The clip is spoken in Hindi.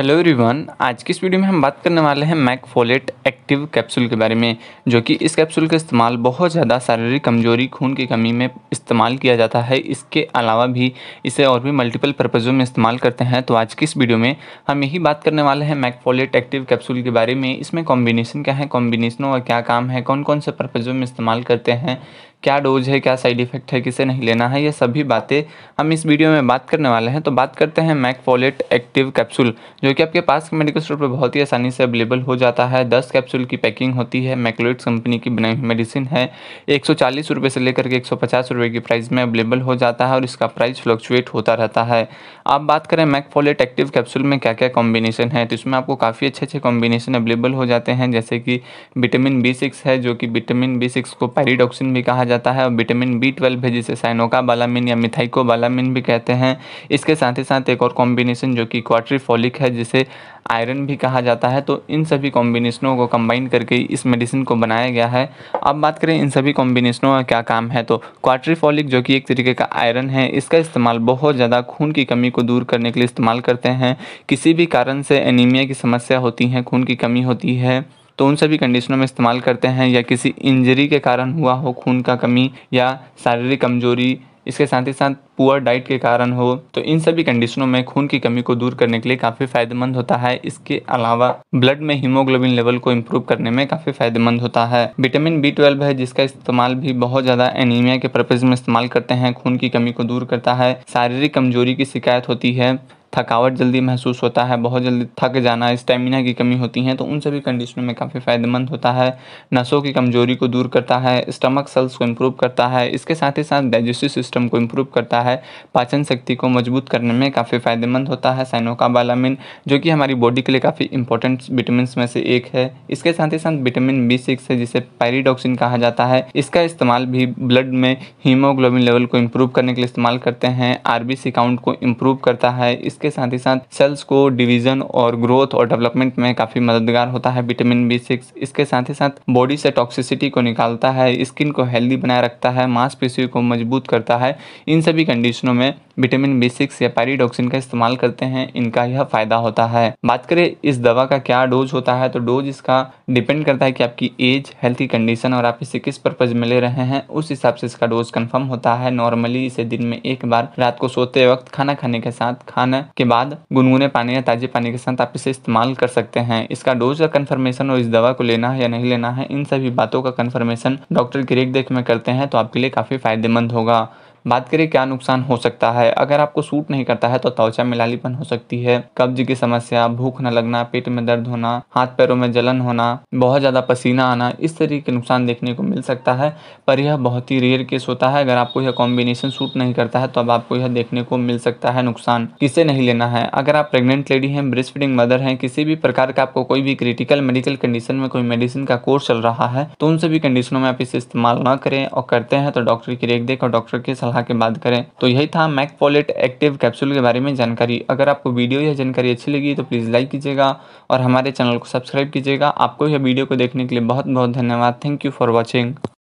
हेलो एवरीवन आज की इस वीडियो में हम बात करने वाले हैं मैक फोलेट एक्टिव कैप्सूल के बारे में जो कि इस कैप्सूल का इस्तेमाल बहुत ज़्यादा शारीरिक कमजोरी खून की कमी में इस्तेमाल किया जाता है इसके अलावा भी इसे और भी मल्टीपल पर्पज़ों में इस्तेमाल करते हैं तो आज की इस वीडियो में हम यही बात करने वाले हैं मैक फोलेट एक्टिव कैप्सूल के बारे में इसमें कॉम्बिनेशन क्या है कॉम्बिनेशनों का क्या काम है कौन कौन से पर्पज़ों में इस्तेमाल करते हैं क्या डोज है क्या साइड इफ़ेक्ट है किसे नहीं लेना है ये सभी बातें हम इस वीडियो में बात करने वाले हैं तो बात करते हैं मैकफोलेट एक्टिव कैप्सूल जो कि आपके पास मेडिकल स्टोर पर बहुत ही आसानी से अवेलेबल हो जाता है दस कैप्सूल की पैकिंग होती है मैकलोइट्स कंपनी की बनाई हुई मेडिसिन है एक सौ से लेकर के एक सौ की प्राइस में अवेलेबल हो जाता है और इसका प्राइस फ्लक्चुएट होता रहता है आप बात करें मैकफोलेट एक्टिव कैप्सूल में क्या क्या कॉम्बिनेशन है तो इसमें आपको काफ़ी अच्छे अच्छे कॉम्बिनेशन अवेलेबल हो जाते हैं जैसे कि विटामिन बी है जो कि विटामिन बी को पैरिडॉक्सिन भी कहा जाता है और विटामिन बी ट्वेल्व है जिसे साइनोका बालामिन या मिथाइको बालामिन भी कहते हैं इसके साथ ही साथ एक और कॉम्बिनेशन जो कि क्वाट्रीफोलिक है जिसे आयरन भी कहा जाता है तो इन सभी कॉम्बिनेशनों को कंबाइन करके इस मेडिसिन को बनाया गया है अब बात करें इन सभी कॉम्बिनेशनों का क्या काम है तो क्वाट्रीफोलिक जो कि एक तरीके का आयरन है इसका इस्तेमाल बहुत ज़्यादा खून की कमी को दूर करने के लिए इस्तेमाल करते हैं किसी भी कारण से एनीमिया की समस्या होती है खून की कमी होती है तो उन सभी कंडीशनों में इस्तेमाल करते हैं या किसी इंजरी के कारण हुआ हो खून का कमी या शारीरिक कमजोरी इसके साथ ही साथ पुअर डाइट के कारण हो तो इन सभी कंडीशनों में खून की कमी को दूर करने के लिए काफ़ी फायदेमंद होता है इसके अलावा ब्लड में हीमोग्लोबिन लेवल को इम्प्रूव करने में काफ़ी फायदेमंद होता है विटामिन बी ट्वेल्व है जिसका इस्तेमाल भी बहुत ज़्यादा एनीमिया के पर्पज़ में इस्तेमाल करते हैं खून की कमी को दूर करता है शारीरिक कमजोरी की शिकायत होती है थकावट जल्दी महसूस होता है बहुत जल्दी थक जाना स्टेमिना की कमी होती है तो उन सभी कंडीशनों में काफ़ी फ़ायदेमंद होता है नसों की कमजोरी को दूर करता है स्टमक सेल्स को इम्प्रूव करता है इसके साथ ही साथ डाइजेस्टिव सिस्टम को इम्प्रूव करता है पाचन शक्ति को मजबूत करने में काफ़ी फ़ायदेमंद होता है साइनोकाबालामिन जो कि हमारी बॉडी के लिए काफ़ी इंपॉर्टेंट विटामिन में से एक है इसके साथ ही साथ विटामिन बी सिक्स है जिसे पैरिडॉक्सिन कहा जाता है इसका इस्तेमाल भी ब्लड में हीमोग्लोबिन लेवल को इम्प्रूव करने के लिए इस्तेमाल करते हैं आर काउंट को इम्प्रूव करता है इस इसके साथ ही साथ सेल्स को डिवीजन और ग्रोथ और डेवलपमेंट में काफ़ी मददगार होता है विटामिन बी सिक्स इसके साथ ही साथ बॉडी से टॉक्सिसिटी को निकालता है स्किन को हेल्दी बनाए रखता है मांसपेशियों को मजबूत करता है इन सभी कंडीशनों में विटामिन बी सिक्स या पैरिडोक्सिन का इस्तेमाल करते हैं इनका यह फ़ायदा होता है बात करें इस दवा का क्या डोज होता है तो डोज इसका डिपेंड करता है कि आपकी एज हेल्थ कंडीशन और आप इसे किस परपज में ले रहे हैं उस हिसाब से इसका डोज कन्फर्म होता है नॉर्मली इसे दिन में एक बार रात को सोते वक्त खाना खाने के साथ खाने के बाद गुनगुने पानी या ताजे पानी के साथ आप इसे इस्तेमाल कर सकते हैं इसका डोज का कन्फर्मेशन और इस दवा को लेना है या नहीं लेना है इन सभी बातों का कन्फर्मेशन डॉक्टर की देख में करते हैं तो आपके लिए काफ़ी फायदेमंद होगा बात करें क्या नुकसान हो सकता है अगर आपको सूट नहीं करता है तो त्वचा में लालीपन हो सकती है कब्ज की समस्या भूख न लगना पेट में दर्द होना हाथ पैरों में जलन होना बहुत ज़्यादा पसीना आना इस तरीके के नुकसान देखने को मिल सकता है पर यह बहुत ही रेयर केस होता है अगर आपको यह कॉम्बिनेशन सूट नहीं करता है तो अब आपको यह देखने को मिल सकता है नुकसान किसे नहीं लेना है अगर आप प्रेग्नेंट लेडी हैं ब्रेस्ट फीडिंग मदर हैं किसी भी प्रकार का आपको कोई भी क्रिटिकल मेडिकल कंडीशन में कोई मेडिसिन का कोर्स चल रहा है तो उन सभी कंडीशनों में आप इसे इस्तेमाल ना करें और करते हैं तो डॉक्टर की रेख देख और डॉक्टर की सलाह सलाह के बाद करें तो यही था मैक पॉलेट एक्टिव कैप्सूल के बारे में जानकारी अगर आपको वीडियो या जानकारी अच्छी लगी तो प्लीज़ लाइक कीजिएगा और हमारे चैनल को सब्सक्राइब कीजिएगा आपको यह वीडियो को देखने के लिए बहुत बहुत धन्यवाद थैंक यू फॉर वॉचिंग